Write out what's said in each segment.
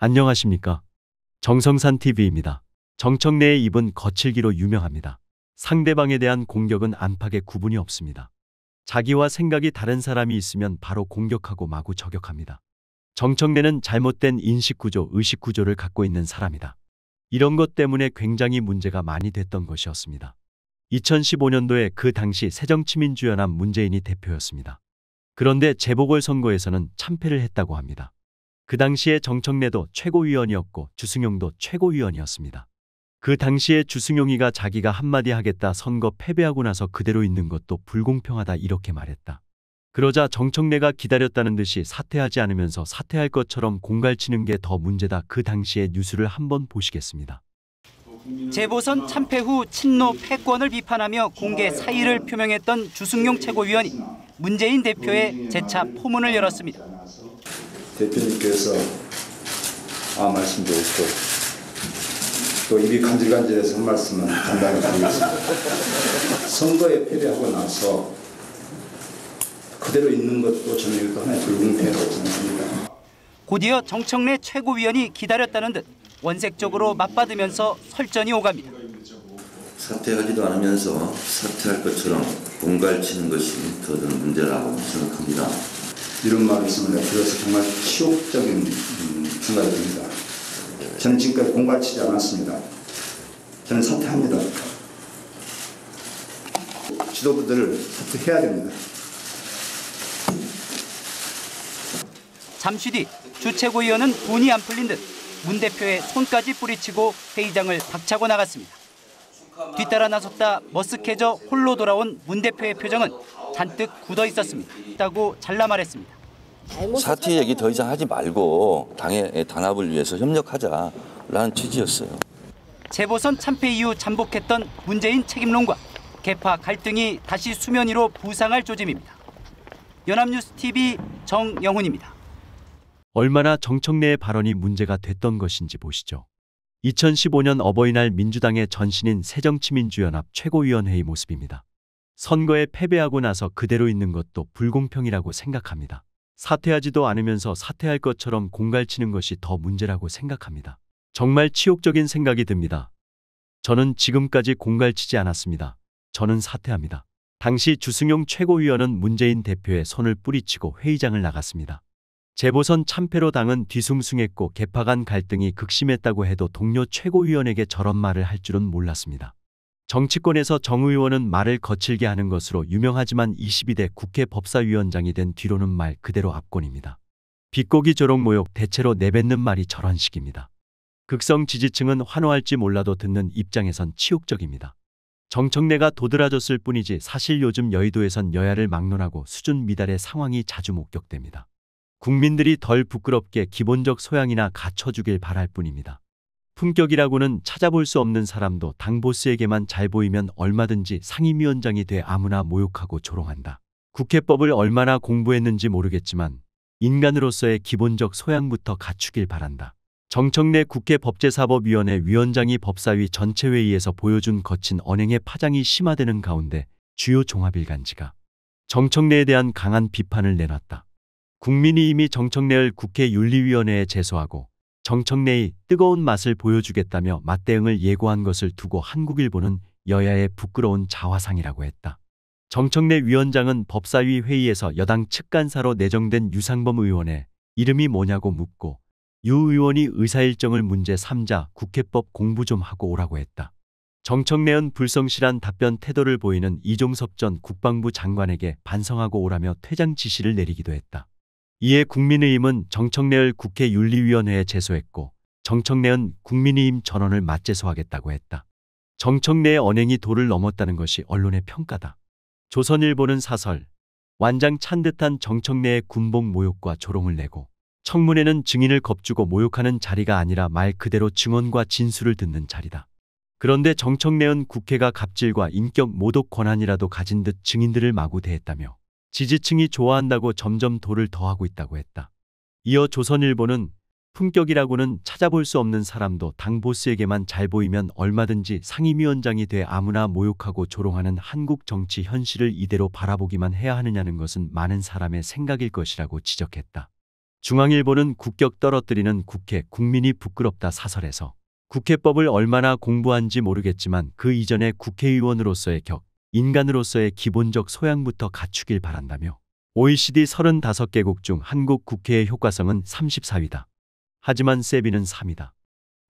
안녕하십니까. 정성산 TV입니다. 정청래의 입은 거칠기로 유명합니다. 상대방에 대한 공격은 안팎에 구분이 없습니다. 자기와 생각이 다른 사람이 있으면 바로 공격하고 마구 저격합니다. 정청래는 잘못된 인식구조, 의식구조를 갖고 있는 사람이다. 이런 것 때문에 굉장히 문제가 많이 됐던 것이었습니다. 2015년도에 그 당시 새정치민주연합 문재인이 대표였습니다. 그런데 재보궐선거에서는 참패를 했다고 합니다. 그 당시에 정청래도 최고위원이었고 주승용도 최고위원이었습니다. 그 당시에 주승용이가 자기가 한마디 하겠다 선거 패배하고 나서 그대로 있는 것도 불공평하다 이렇게 말했다. 그러자 정청래가 기다렸다는 듯이 사퇴하지 않으면서 사퇴할 것처럼 공갈치는 게 더 문제다. 그 당시의 뉴스를 한번 보시겠습니다. 재보선 참패 후 친노 패권을 비판하며 공개 사의를 표명했던 주승용 최고위원이 문재인 대표의 재차 포문을 열었습니다. 대표님께서 아 말씀 좋으고또 입이 간질간질해서 한 말씀은 간단히 드리겠습니다. 선거에 패배하고 나서 그대로 있는 것도 저는 이것도 하나의 불공패라고 생각합니다. 곧이어 정청래 최고위원이 기다렸다는 듯 원색적으로 맞받으면서 설전이 오갑니다. 사퇴하지도 않으면서 사퇴할 것처럼 공갈치는 것이 더큰 문제라고 생각합니다. 이런 말씀을 들어서 정말 치욕적인 음, 생각이 듭니다. 저는 지금까지 공갈치지 않았습니다. 저는 사퇴합니다. 지도부들을 사퇴해야 됩니다. 잠시 뒤 주최고위원은 돈이 안 풀린 듯 문 대표의 손까지 뿌리치고 회의장을 박차고 나갔습니다. 뒤따라 나섰다 머쓱해져 홀로 돌아온 문 대표의 표정은 잔뜩 굳어 있었습니다. 있다고 잘라 말했습니다. 사퇴 얘기 더 이상 하지 말고 당의 단합을 위해서 협력하자라는 취지였어요. 재보선 참패 이후 잠복했던 문재인 책임론과 개파 갈등이 다시 수면 위로 부상할 조짐입니다. 연합뉴스 TV 정영훈입니다. 얼마나 정청래의 발언이 문제가 됐던 것인지 보시죠. 2015년 어버이날 민주당의 전신인 새정치민주연합 최고위원회의 모습입니다. 선거에 패배하고 나서 그대로 있는 것도 불공평이라고 생각합니다. 사퇴하지도 않으면서 사퇴할 것처럼 공갈치는 것이 더 문제라고 생각합니다. 정말 치욕적인 생각이 듭니다. 저는 지금까지 공갈치지 않았습니다. 저는 사퇴합니다. 당시 주승용 최고위원은 문재인 대표의 손을 뿌리치고 회의장을 나갔습니다. 재보선 참패로 당은 뒤숭숭했고 개파 간 갈등이 극심했다고 해도 동료 최고위원에게 저런 말을 할 줄은 몰랐습니다. 정치권에서 정 의원은 말을 거칠게 하는 것으로 유명하지만 22대 국회 법사위원장이 된 뒤로는 말 그대로 압권입니다. 비꼬기 조롱 모욕 대체로 내뱉는 말이 저런 식입니다. 극성 지지층은 환호할지 몰라도 듣는 입장에선 치욕적입니다. 정청래가 도드라졌을 뿐이지 사실 요즘 여의도에선 여야를 막론하고 수준 미달의 상황이 자주 목격됩니다. 국민들이 덜 부끄럽게 기본적 소양이나 갖춰주길 바랄 뿐입니다. 품격이라고는 찾아볼 수 없는 사람도 당보스에게만 잘 보이면 얼마든지 상임위원장이 돼 아무나 모욕하고 조롱한다. 국회법을 얼마나 공부했는지 모르겠지만 인간으로서의 기본적 소양부터 갖추길 바란다. 정청래 국회법제사법위원회 위원장이 법사위 전체회의에서 보여준 거친 언행의 파장이 심화되는 가운데 주요 종합일간지가 정청래에 대한 강한 비판을 내놨다. 국민이 이미 정청래를 국회 윤리위원회에 제소하고 정청래의 뜨거운 맛을 보여주겠다며 맞대응을 예고한 것을 두고 한국일보는 여야의 부끄러운 자화상이라고 했다. 정청래 위원장은 법사위 회의에서 여당 측간사로 내정된 유상범 의원의 이름이 뭐냐고 묻고 유 의원이 의사일정을 문제 삼자 국회법 공부 좀 하고 오라고 했다. 정청래은 불성실한 답변 태도를 보이는 이종섭 전 국방부 장관에게 반성하고 오라며 퇴장 지시를 내리기도 했다. 이에 국민의힘은 정청래을 국회 윤리위원회에 제소했고 정청래은 국민의힘 전원을 맞제소하겠다고 했다. 정청래의 언행이 도를 넘었다는 것이 언론의 평가다. 조선일보는 사설, 완장 찬 듯한 정청래의 군복 모욕과 조롱을 내고 청문회는 증인을 겁주고 모욕하는 자리가 아니라 말 그대로 증언과 진술을 듣는 자리다. 그런데 정청래은 국회가 갑질과 인격 모독 권한이라도 가진 듯 증인들을 마구 대했다며 지지층이 좋아한다고 점점 도를 더하고 있다고 했다. 이어 조선일보는 품격이라고는 찾아볼 수 없는 사람도 당 보스에게만 잘 보이면 얼마든지 상임위원장이 돼 아무나 모욕하고 조롱하는 한국 정치 현실을 이대로 바라보기만 해야 하느냐는 것은 많은 사람의 생각일 것이라고 지적했다. 중앙일보는 국격 떨어뜨리는 국회 국민이 부끄럽다 사설에서 국회법을 얼마나 공부한지 모르겠지만 그 이전에 국회의원으로서의 격, 인간으로서의 기본적 소양부터 갖추길 바란다며 OECD 35개국 중 한국 국회의 효과성은 34위다. 하지만 세비는 3위다.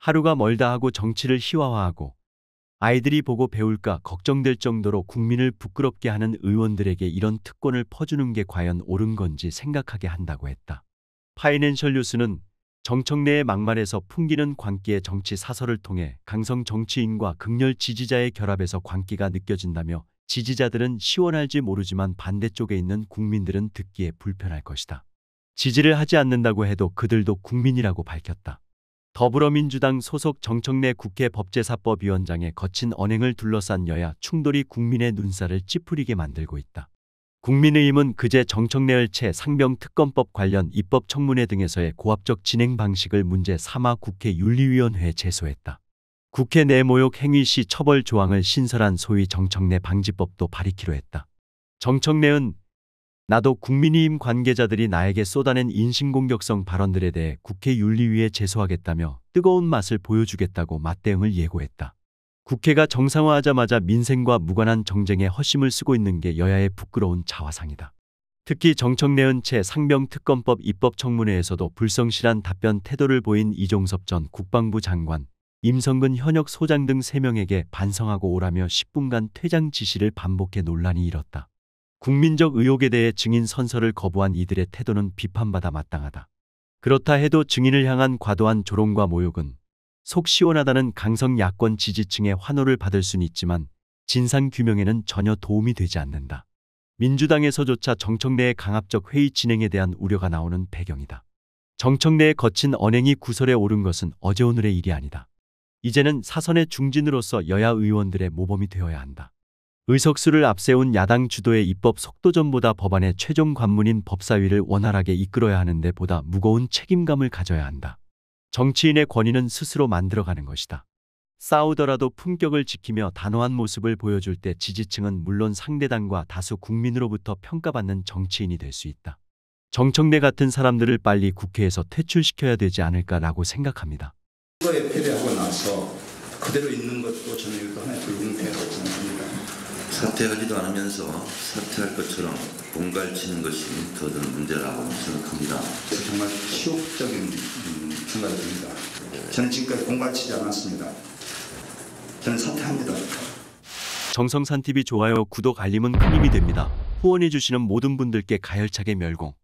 하루가 멀다 하고 정치를 희화화하고 아이들이 보고 배울까 걱정될 정도로 국민을 부끄럽게 하는 의원들에게 이런 특권을 퍼주는 게 과연 옳은 건지 생각하게 한다고 했다. 파이낸셜 뉴스는 정청래의 막말에서 풍기는 광기의 정치 사설을 통해 강성 정치인과 극렬 지지자의 결합에서 광기가 느껴진다며 지지자들은 시원할지 모르지만 반대쪽에 있는 국민들은 듣기에 불편할 것이다. 지지를 하지 않는다고 해도 그들도 국민이라고 밝혔다. 더불어민주당 소속 정청래 국회 법제사법위원장의 거친 언행을 둘러싼 여야 충돌이 국민의 눈살을 찌푸리게 만들고 있다. 국민의힘은 그제 정청래의 채 상병특검법 관련 입법 청문회 등에서의 고압적 진행 방식을 문제 삼아 국회 윤리위원회에 제소했다. 국회 내모욕 행위 시 처벌 조항을 신설한 소위 정청래 방지법도 발의키로 했다. 정청래은 나도 국민의힘 관계자들이 나에게 쏟아낸 인신공격성 발언들에 대해 국회 윤리위에 제소하겠다며 뜨거운 맛을 보여주겠다고 맞대응을 예고했다. 국회가 정상화하자마자 민생과 무관한 정쟁에 허심을 쓰고 있는 게 여야의 부끄러운 자화상이다. 특히 정청래은 채상병특검법 입법 청문회에서도 불성실한 답변 태도를 보인 이종섭 전 국방부 장관, 임성근 현역 소장 등 3명에게 반성하고 오라며 10분간 퇴장 지시를 반복해 논란이 일었다. 국민적 의혹에 대해 증인 선서를 거부한 이들의 태도는 비판받아 마땅하다. 그렇다 해도 증인을 향한 과도한 조롱과 모욕은 속 시원하다는 강성 야권 지지층의 환호를 받을 순 있지만 진상 규명에는 전혀 도움이 되지 않는다. 민주당에서조차 정청래의 강압적 회의 진행에 대한 우려가 나오는 배경이다. 정청래의 거친 언행이 구설에 오른 것은 어제 오늘의 일이 아니다. 이제는 사선의 중진으로서 여야 의원들의 모범이 되어야 한다. 의석수를 앞세운 야당 주도의 입법 속도전보다 법안의 최종 관문인 법사위를 원활하게 이끌어야 하는데 보다 무거운 책임감을 가져야 한다. 정치인의 권위는 스스로 만들어가는 것이다. 싸우더라도 품격을 지키며 단호한 모습을 보여줄 때 지지층은 물론 상대당과 다수 국민으로부터 평가받는 정치인이 될 수 있다. 정청래 같은 사람들을 빨리 국회에서 퇴출시켜야 되지 않을까라고 생각합니다. 선거에 패배하고 나서 그대로 있는 것도 저는 이것도 하나의 불공패라고 생각합니다. 사퇴하지도 않으면서 사퇴할 것처럼 공갈치는 것이 더큰 문제라고 생각합니다. 정말 치욕적인 음, 생각이 듭니다. 네. 저는 지금까지 공갈치지 않았습니다. 저는 사퇴합니다. 정성산TV 좋아요, 구독, 알림은 큰 힘이 됩니다. 후원해주시는 모든 분들께 가열차게 멸공.